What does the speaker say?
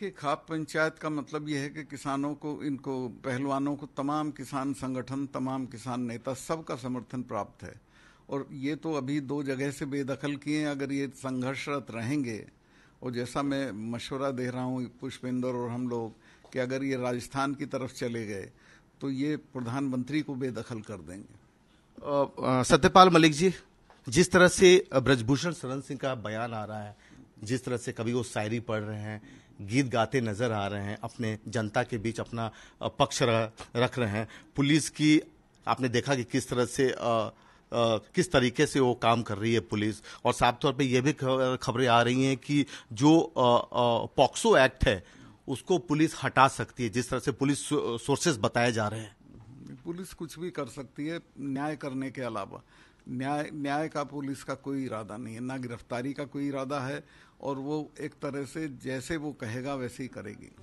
कि खाप पंचायत का मतलब यह है कि किसानों को इनको पहलवानों को तमाम किसान संगठन तमाम किसान नेता सबका समर्थन प्राप्त है और ये तो अभी दो जगह से बेदखल किए हैं अगर ये संघर्षरत रहेंगे और जैसा मैं मशवरा दे रहा हूँ पुष्पेंद्र और हम लोग कि अगर ये राजस्थान की तरफ चले गए तो ये प्रधानमंत्री को बेदखल कर देंगे सत्यपाल मलिक जी जिस तरह से ब्रजभूषण शरण सिंह का बयान आ रहा है जिस तरह से कभी वो शायरी पढ़ रहे हैं गीत गाते नजर आ रहे हैं अपने जनता के बीच अपना पक्ष रख रहे हैं पुलिस की आपने देखा कि किस तरह से आ, Uh, किस तरीके से वो काम कर रही है पुलिस और साफ तौर पे ये भी खबरें आ रही हैं कि जो पॉक्सो एक्ट है उसको पुलिस हटा सकती है जिस तरह से पुलिस सोर्सेस बताए जा रहे हैं पुलिस कुछ भी कर सकती है न्याय करने के अलावा न्याय न्याय का पुलिस का कोई इरादा नहीं है ना गिरफ्तारी का कोई इरादा है और वो एक तरह से जैसे वो कहेगा वैसे ही करेगी